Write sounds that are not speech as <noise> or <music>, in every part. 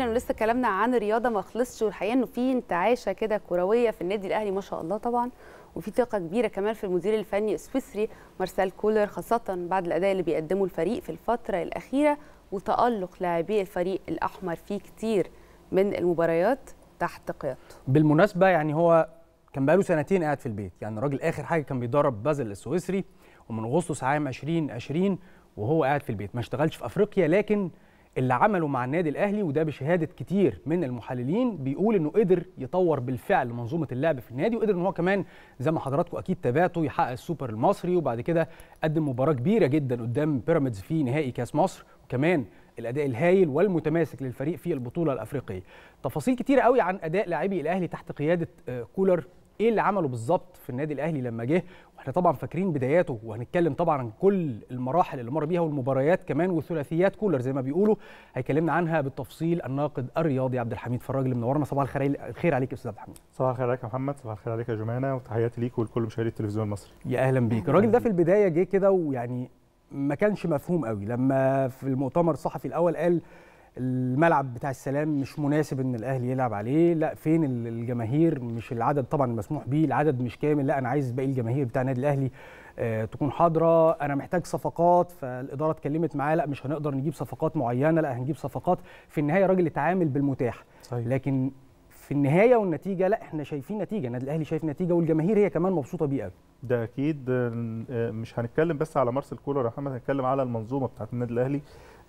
احنا لسه كلامنا عن الرياضه ما خلصش والحقيقه انه في انتعاشه كده كرويه في النادي الاهلي ما شاء الله طبعا وفي ثقه كبيره كمان في المدير الفني السويسري مارسيل كولر خاصه بعد الاداء اللي بيقدمه الفريق في الفتره الاخيره وتالق لاعبي الفريق الاحمر في كتير من المباريات تحت قيادته بالمناسبه يعني هو كان بقاله سنتين قاعد في البيت يعني الراجل اخر حاجه كان بيدرب بازل السويسري ومن اغسطس عام 2020 وهو قاعد في البيت ما اشتغلش في افريقيا لكن اللي عمله مع النادي الاهلي وده بشهاده كتير من المحللين بيقول انه قدر يطور بالفعل منظومه اللعب في النادي وقدر ان هو كمان زي ما حضراتكم اكيد تابعته يحقق السوبر المصري وبعد كده قدم مباراه كبيره جدا قدام بيراميدز في نهائي كاس مصر وكمان الاداء الهايل والمتماسك للفريق في البطوله الافريقيه تفاصيل كتيره قوي عن اداء لاعبي الاهلي تحت قياده آه، كولر ايه اللي عمله بالظبط في النادي الاهلي لما جه واحنا طبعا فاكرين بداياته وهنتكلم طبعا عن كل المراحل اللي مر بيها والمباريات كمان وثلاثيات كولر زي ما بيقولوا هيكلمنا عنها بالتفصيل الناقد الرياضي عبد الحميد فراج اللي منورنا صباح الخير عليك يا استاذ عبد الحميد صباح الخير عليك يا محمد صباح الخير عليك يا جمانه وتحياتي ليك ولكل مشاهدي التلفزيون المصري يا اهلا بيك الراجل ده في البدايه جه كده ويعني ما كانش مفهوم قوي لما في المؤتمر الصحفي الاول قال الملعب بتاع السلام مش مناسب ان الاهلي يلعب عليه لا فين الجماهير مش العدد طبعا المسموح بيه العدد مش كامل لا انا عايز باقي الجماهير بتاع النادي الاهلي آه، تكون حاضره انا محتاج صفقات فالاداره اتكلمت معاه لا مش هنقدر نجيب صفقات معينه لا هنجيب صفقات في النهايه راجل اتعامل بالمتاح صحيح. لكن في النهايه والنتيجه لا احنا شايفين نتيجه النادي الاهلي شايف نتيجه والجماهير هي كمان مبسوطه بيه قوي ده اكيد آه، مش هنتكلم بس على مارسيل كولر يا محمد هنتكلم على المنظومه بتاعه النادي الاهلي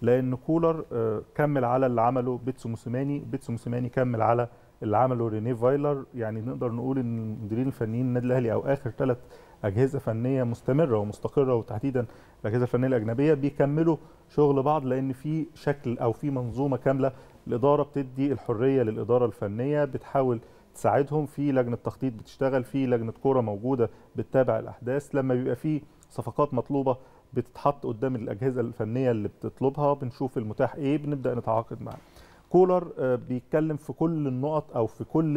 لان كولر آه، كمل على اللي عمله بيتسو موسيماني بيتسو موسيماني كمل على اللي عمله رينيه فايلر يعني نقدر نقول ان المديرين الفنيين النادي الاهلي او اخر ثلاث اجهزه فنيه مستمره ومستقره وتحديدا الاجهزه الفنيه الاجنبيه بيكملوا شغل بعض لان في شكل او في منظومه كامله الاداره بتدي الحريه للاداره الفنيه بتحاول تساعدهم في لجنه تخطيط بتشتغل في لجنه كوره موجوده بتتابع الاحداث لما بيبقى في صفقات مطلوبه بتتحط قدام الاجهزه الفنيه اللي بتطلبها بنشوف المتاح ايه بنبدا نتعاقد معاه كولر آه، بيتكلم في كل النقط او في كل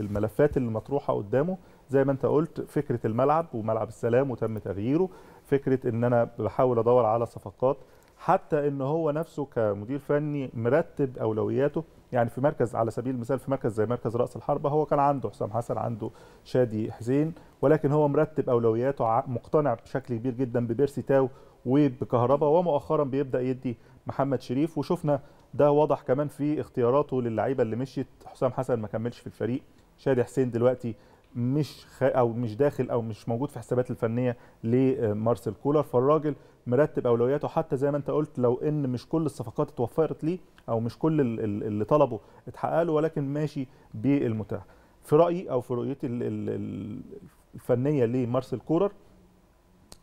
الملفات اللي مطروحه قدامه زي ما انت قلت فكره الملعب وملعب السلام وتم تغييره فكره ان انا بحاول ادور على صفقات حتى ان هو نفسه كمدير فني مرتب اولوياته يعني في مركز على سبيل المثال في مركز زي مركز راس الحربه هو كان عنده حسام حسن عنده شادي حسين ولكن هو مرتب اولوياته مقتنع بشكل كبير جدا ببيرسي تاو وبكهرباء ومؤخرا بيبدا يدي محمد شريف وشفنا ده واضح كمان في اختياراته للعيبه اللي مشيت حسام حسن ما كملش في الفريق شادي حسين دلوقتي مش خ... او مش داخل او مش موجود في حسابات الفنيه لمارسيل كولر فالراجل مرتب اولوياته حتى زي ما انت قلت لو ان مش كل الصفقات اتوفرت ليه او مش كل اللي طلبه اتحقق له ولكن ماشي بالمتاح في رايي او في رؤيتي الفنيه لمارسيل كولر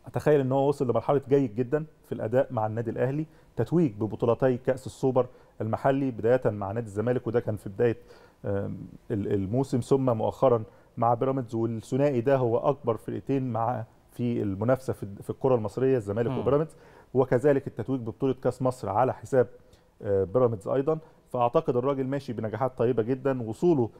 اتخيل ان هو وصل لمرحله جيد جدا في الاداء مع النادي الاهلي تتويج ببطولتي كاس السوبر المحلي بدايه مع نادي الزمالك وده كان في بدايه الموسم ثم مؤخرا مع بيراميدز والثنائي ده هو اكبر فرقتين مع في المنافسه في الكره المصريه الزمالك وبيراميدز وكذلك التتويج ببطوله كاس مصر على حساب آه، بيراميدز ايضا فاعتقد الراجل ماشي بنجاحات طيبه جدا وصوله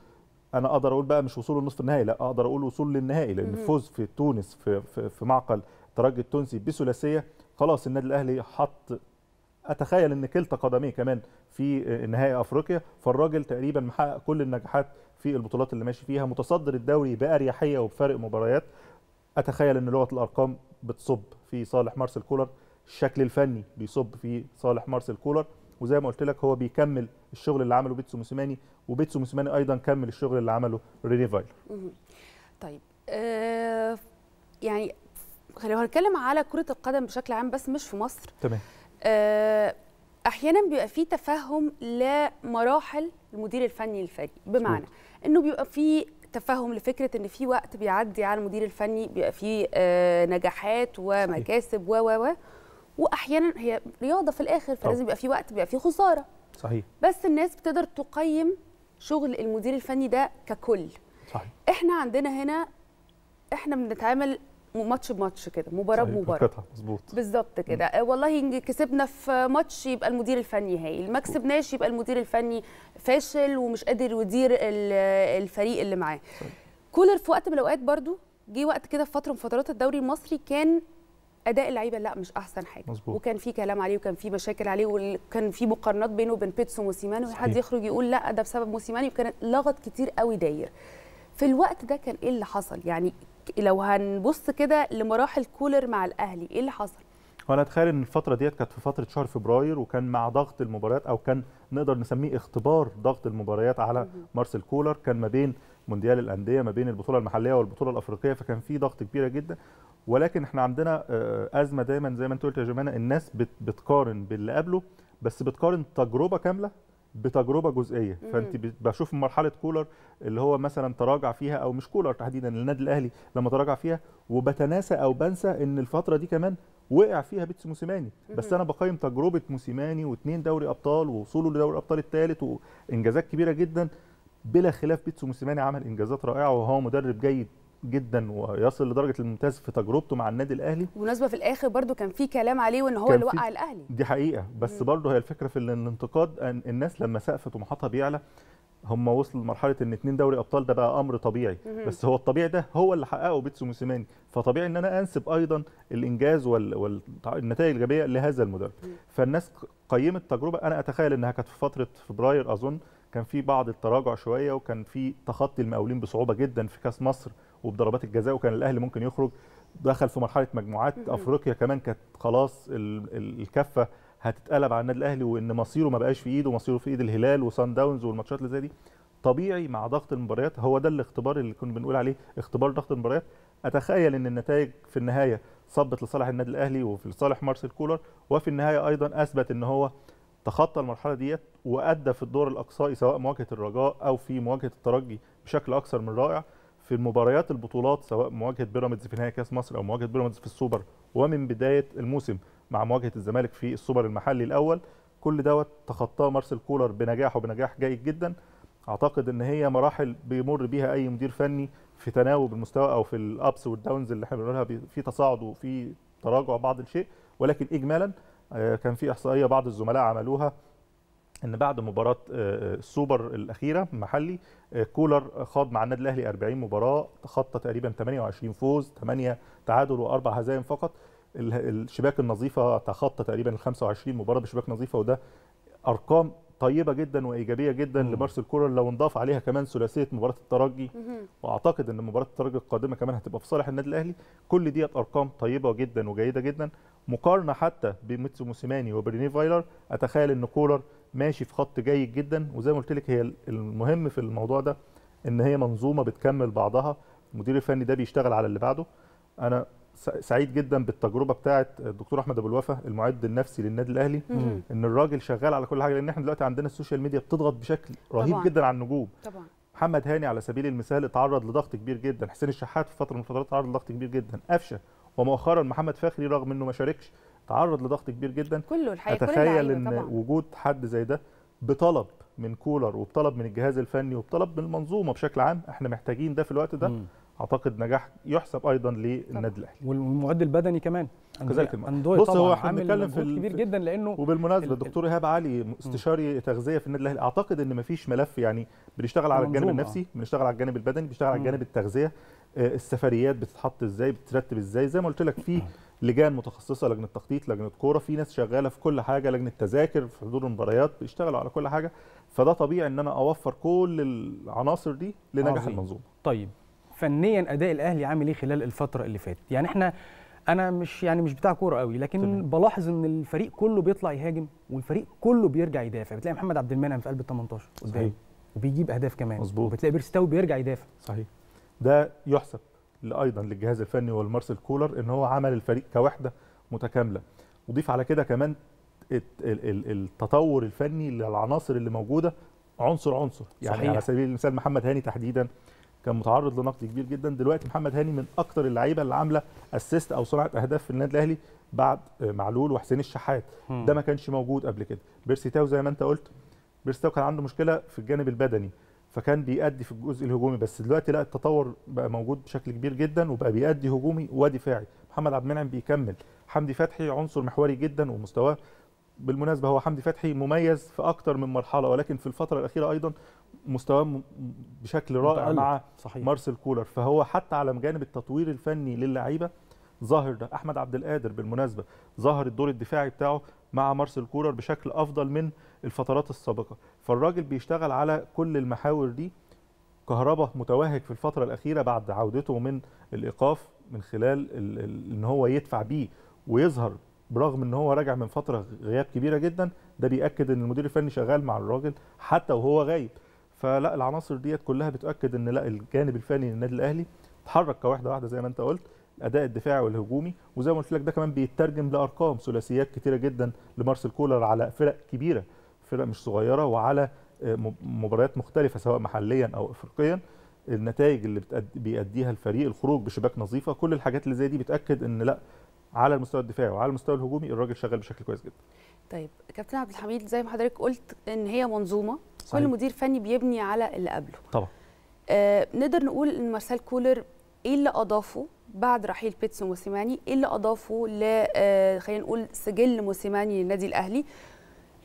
انا اقدر اقول بقى مش وصوله لنصف النهائي لا اقدر اقول وصول للنهائي لان الفوز في تونس في, في, في معقل الترجي التونسي بثلاثيه خلاص النادي الاهلي حط اتخيل ان كلتا قدميه كمان في آه، نهائي افريقيا فالراجل تقريبا محقق كل النجاحات في البطولات اللي ماشي فيها متصدر الدوري باريحيه وبفارق مباريات اتخيل ان لغه الارقام بتصب في صالح مارسيل كولر الشكل الفني بيصب في صالح مارسيل كولر وزي ما قلت لك هو بيكمل الشغل اللي عمله بيتسو موسيماني وبيتسو موسيماني ايضا كمل الشغل اللي عمله ريني فايلر طيب آه يعني لو هنتكلم على كره القدم بشكل عام بس مش في مصر تمام آه، احيانا بيبقى في تفهم لمراحل المدير الفني للفريق بمعنى انه بيبقى في تفهم لفكره ان في وقت بيعدي على المدير الفني بيبقى فيه آه، نجاحات ومكاسب و و و واحيانا هي رياضه في الاخر فلازم يبقى في وقت بيبقى في خساره صحيح بس الناس بتقدر تقيم شغل المدير الفني ده ككل صحيح احنا عندنا هنا احنا بنتعامل ماتش بماتش كده مباراه بمباراه مظبوط بالظبط كده آه، والله كسبنا في ماتش يبقى المدير الفني هايل ما كسبناش يبقى المدير الفني فاشل ومش قادر يدير الفريق اللي معاه كولر في وقت من الاوقات برده جه وقت كده في فتره من فترات الدوري المصري كان اداء اللعيبه لا مش احسن حاجه مزبوط. وكان في كلام عليه وكان في مشاكل عليه وكان في مقارنات بينه وبين بيتسو وموسيماني وحد يخرج يقول لا ده بسبب موسيماني وكان لغط كتير قوي داير في الوقت ده كان ايه اللي حصل يعني لو هنبص كده لمراحل كولر مع الاهلي ايه اللي حصل وانا اتخيل ان الفتره ديت كانت في فتره شهر فبراير وكان مع ضغط المباريات او كان نقدر نسميه اختبار ضغط المباريات على مارسيل كولر كان ما بين مونديال الانديه ما بين البطوله المحليه والبطوله الافريقيه فكان في ضغط كبيره جدا ولكن احنا عندنا آه، ازمه دايما زي ما انت قلت يا جمانه الناس بتقارن باللي قبله بس بتقارن تجربه كامله بتجربه جزئيه فانت بشوف مرحله كولر اللي هو مثلا تراجع فيها او مش كولر تحديدا النادي الاهلي لما تراجع فيها وبتناسى او بنسى ان الفتره دي كمان وقع فيها بيتس موسيماني بس انا بقيم تجربه موسيماني واثنين دوري ابطال ووصوله لدوري الابطال الثالث وانجازات كبيره جدا بلا خلاف بيتسو موسيماني عمل انجازات رائعه وهو مدرب جيد جدا ويصل لدرجه الممتاز في تجربته مع النادي الاهلي ومناسبه في الاخر برضو كان في كلام عليه وان هو اللي وقع الاهلي دي حقيقه بس برضه هي الفكره في الانتقاد أن الناس لما سقف طموحاتها بيعلى هم وصلوا لمرحله ان اثنين دوري ابطال ده بقى امر طبيعي مم. بس هو الطبيعي ده هو اللي حققه بيتسو موسيماني فطبيعي ان انا انسب ايضا الانجاز والنتائج الايجابيه لهذا المدرب فالناس قيمت التجربه انا اتخيل انها كانت في فتره فبراير اظن كان في بعض التراجع شويه وكان في تخطي المقاولين بصعوبه جدا في كاس مصر وبضربات الجزاء وكان الاهلي ممكن يخرج دخل في مرحله مجموعات افريقيا كمان كانت خلاص الكفه هتتقلب على النادي الاهلي وان مصيره ما بقاش في ايده مصيره في ايد الهلال وصن داونز والماتشات اللي زي دي طبيعي مع ضغط المباريات هو ده الاختبار اللي كنا بنقول عليه اختبار ضغط المباريات اتخيل ان النتائج في النهايه صبت لصالح النادي الاهلي وفي لصالح مارسيل كولر وفي النهايه ايضا اثبت ان هو تخطى المرحله ديت وادى في الدور الاقصائي سواء مواجهه الرجاء او في مواجهه الترجي بشكل اكثر من رائع في المباريات البطولات سواء مواجهه بيراميدز في نهائي كاس مصر او مواجهه بيراميدز في السوبر ومن بدايه الموسم مع مواجهه الزمالك في السوبر المحلي الاول كل دوت تخطاه مارسيل كولر بنجاح وبنجاح جيد جدا اعتقد ان هي مراحل بيمر بيها اي مدير فني في تناوب المستوى او في الابس والداونز اللي احنا بنقولها في تصاعد وفي تراجع بعض الشيء ولكن اجمالا آه، كان في احصائيه بعض الزملاء عملوها ان بعد مباراه السوبر آه، آه، الاخيره محلي آه، كولر خاض مع النادي الاهلي 40 مباراه تخطى تقريبا 28 فوز 8 تعادل واربع هزائم فقط الشباك النظيفه تخطى تقريبا ال 25 مباراه بشباك نظيفه وده ارقام طيبه جدا وايجابيه جدا لمارسيل كولر لو انضاف عليها كمان ثلاثيه مباراه الترجي واعتقد ان مباراه الترجي القادمه كمان هتبقى في صالح النادي الاهلي كل ديت ارقام طيبه جدا وجيده جدا مقارنه حتى بميتسو موسيماني وبريني فايلر اتخيل ان كولر ماشي في خط جيد جدا وزي ما قلت لك هي المهم في الموضوع ده ان هي منظومه بتكمل بعضها المدير الفني ده بيشتغل على اللي بعده انا سعيد جدا بالتجربه بتاعه الدكتور احمد ابو الوفا المعد النفسي للنادي الاهلي مم. ان الراجل شغال على كل حاجه لان احنا دلوقتي عندنا السوشيال ميديا بتضغط بشكل رهيب طبعًا. جدا على النجوم طبعا محمد هاني على سبيل المثال اتعرض لضغط كبير جدا حسين الشحات في فتره من الفترات اتعرض لضغط كبير جدا قفشه ومؤخرا محمد فخري رغم انه ما شاركش تعرض لضغط كبير جدا كله الحقيقه اتخيل ان طبعا. وجود حد زي ده بطلب من كولر وبطلب من الجهاز الفني وبطلب من المنظومه بشكل عام احنا محتاجين ده في الوقت ده م. اعتقد نجاح يحسب ايضا للنادي الاهلي والمعد البدني كمان كذلك بص هو احنا بنتكلم في كبير جدا لانه وبالمناسبه الدكتور ايهاب علي استشاري تغذيه في النادي الاهلي اعتقد ان مفيش ملف يعني بنشتغل على الجانب النفسي بنشتغل على الجانب البدني بنشتغل على الجانب التغذيه آه، السفريات بتتحط ازاي بتترتب ازاي زي ما قلت لك في لجان متخصصه لجنه تخطيط لجنه كوره في ناس شغاله في كل حاجه لجنه تذاكر في حضور المباريات بيشتغلوا على كل حاجه فده طبيعي ان انا اوفر كل العناصر دي لنجاح المنظومه طيب فنيا اداء الاهلي عامل ايه خلال الفتره اللي فاتت يعني احنا انا مش يعني مش بتاع كوره قوي لكن طبعا. بلاحظ ان الفريق كله بيطلع يهاجم والفريق كله بيرجع يدافع بتلاقي محمد عبد المنعم في قلب ال 18 قدام وبيجيب اهداف كمان مظبوط وبتلاقي بيرستاو بيرجع يدافع صحيح ده يحسب ايضا للجهاز الفني والمارسل كولر ان هو عمل الفريق كوحده متكامله وضيف على كده كمان التطور الفني للعناصر اللي موجوده عنصر عنصر يعني صحيح. على سبيل المثال محمد هاني تحديدا كان متعرض لنقد كبير جدا دلوقتي محمد هاني من اكثر اللعيبه اللي عامله اسيست او صنعت اهداف في النادي الاهلي بعد معلول وحسين الشحات م. ده ما كانش موجود قبل كده بيرسي تاو زي ما انت قلت بيرسي تاو كان عنده مشكله في الجانب البدني فكان بيأدي في الجزء الهجومي بس دلوقتي لا التطور بقى موجود بشكل كبير جدا وبقى بيأدي هجومي ودفاعي محمد عبد المنعم بيكمل حمدي فتحي عنصر محوري جدا ومستواه بالمناسبة هو حمدي فتحي مميز في أكتر من مرحلة ولكن في الفترة الأخيرة أيضا مستواه بشكل رائع مع صحيح. مارسل كولر فهو حتى على جانب التطوير الفني للعيبة ظاهر ده أحمد عبد القادر بالمناسبة ظهر الدور الدفاعي بتاعه مع مارسيل كولر بشكل افضل من الفترات السابقه فالراجل بيشتغل على كل المحاور دي كهربا متوهج في الفتره الاخيره بعد عودته من الايقاف من خلال ان هو يدفع بيه ويظهر برغم ان هو راجع من فتره غياب كبيره جدا ده بياكد ان المدير الفني شغال مع الراجل حتى وهو غايب فلا العناصر ديت كلها بتاكد ان لا الجانب الفني للنادي الاهلي اتحرك كواحده واحده زي ما انت قلت الاداء الدفاعي والهجومي وزي ما قلت لك ده كمان بيترجم لارقام ثلاثيات كتيره جدا لمارسيل كولر على فرق كبيره فرق مش صغيره وعلى آه، مباريات مختلفه سواء محليا او افريقيا النتائج اللي بيأديها الفريق الخروج بشباك نظيفه كل الحاجات اللي زي دي بتاكد ان لا على المستوى الدفاعي وعلى المستوى الهجومي الراجل شغال بشكل كويس جدا طيب كابتن عبد الحميد زي ما حضرتك قلت ان هي منظومه صحيح. كل مدير فني بيبني على اللي قبله طبعا آه نقدر نقول ان مارسيل كولر ايه اللي اضافه بعد رحيل بيتسو موسيماني ايه اللي اضافه ل آه، خلينا نقول سجل موسيماني للنادي الاهلي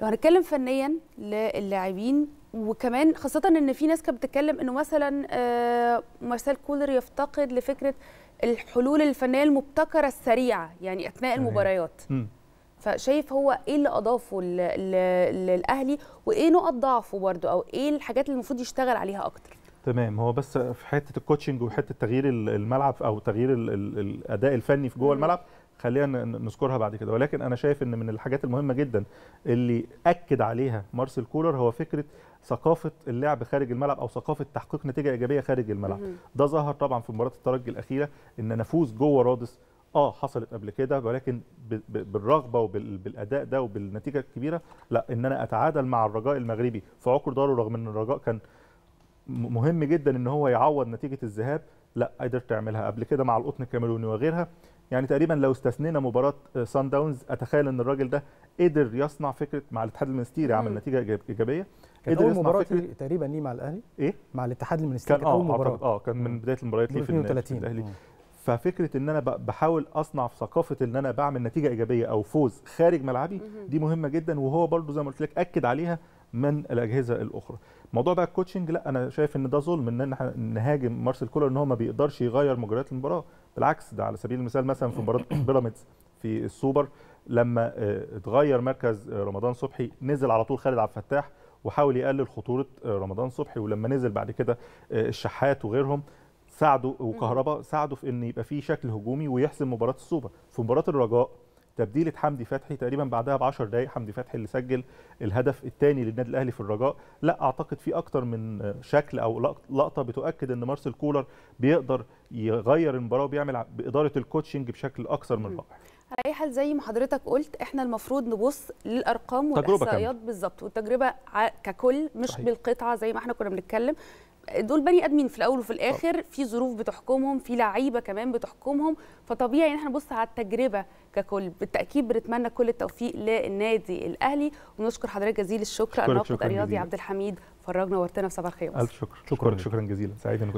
لو هنتكلم فنيا للاعبين وكمان خاصة ان في ناس كانت بتتكلم انه مثلا آه، مارسيل كولر يفتقد لفكرة الحلول الفنية المبتكرة السريعة يعني اثناء المباريات فشايف هو ايه اللي اضافه للاهلي وايه نقط ضعفه برضه او ايه الحاجات اللي المفروض يشتغل عليها اكتر تمام هو بس في حته الكوتشنج وحته تغيير الملعب او تغيير الاداء الفني في جوه الملعب خلينا نذكرها بعد كده ولكن انا شايف ان من الحاجات المهمه جدا اللي اكد عليها مارسيل كولر هو فكره ثقافه اللعب خارج الملعب او ثقافه تحقيق نتيجه ايجابيه خارج الملعب ده ظهر طبعا في مباراه الترجي الاخيره ان نفوز جوه رادس اه حصلت قبل كده ولكن بالرغبه وبالاداء ده وبالنتيجه الكبيره لا ان انا اتعادل مع الرجاء المغربي في عقر داره رغم ان الرجاء كان مهم جدا ان هو يعوض نتيجه الذهاب لا قدرت تعملها قبل كده مع القطن الكاميروني وغيرها يعني تقريبا لو استثنينا مباراه سان داونز اتخيل ان الراجل ده قدر يصنع فكره مع الاتحاد المنستيري عمل نتيجه ايجابيه قدر يصنع مباراه تقريبا ليه مع الاهلي ايه مع الاتحاد المنستيري كان آه، اول مباراه اه كان من بدايه المباريات ليه في, في الاهلي ففكره ان انا بحاول اصنع في ثقافه ان انا بعمل نتيجه ايجابيه او فوز خارج ملعبي دي مهمه جدا وهو برده زي ما قلت لك اكد عليها من الاجهزه الاخرى موضوع بقى الكوتشنج لا انا شايف ان ده ظلم ان احنا نهاجم مارسيل كولر ان هو ما بيقدرش يغير مجريات المباراه بالعكس ده على سبيل المثال مثلا في مباراه <coughs> بيراميدز في السوبر لما آه، اتغير مركز آه، رمضان صبحي نزل على طول خالد عبد الفتاح وحاول يقلل خطوره آه، رمضان صبحي ولما نزل بعد كده الشحات وغيرهم ساعدوا وكهرباء ساعدوا في ان يبقى في شكل هجومي ويحسم مباراه السوبر في مباراه الرجاء تبديله حمدي فتحي تقريبا بعدها ب 10 دقائق حمدي فتحي اللي سجل الهدف الثاني للنادي الاهلي في الرجاء لا اعتقد في اكتر من شكل او لقطه بتؤكد ان مارسيل كولر بيقدر يغير المباراه وبيعمل باداره الكوتشنج بشكل اكثر من رائع على اي حال زي ما حضرتك قلت احنا المفروض نبص للارقام والاحصائيات بالظبط والتجربه ككل مش صحيح. بالقطعه زي ما احنا كنا بنتكلم دول بني ادمين في الاول وفي الاخر في ظروف بتحكمهم في لعيبه كمان بتحكمهم فطبيعي ان احنا نبص على التجربه ككل بالتاكيد بنتمنى كل التوفيق للنادي الاهلي ونشكر حضرتك جزيل الشكر الناقد الرياضي عبد الحميد فرجنا وورتنا في صباح الخير الف شكر شكرا شكرا جزيلا سعيد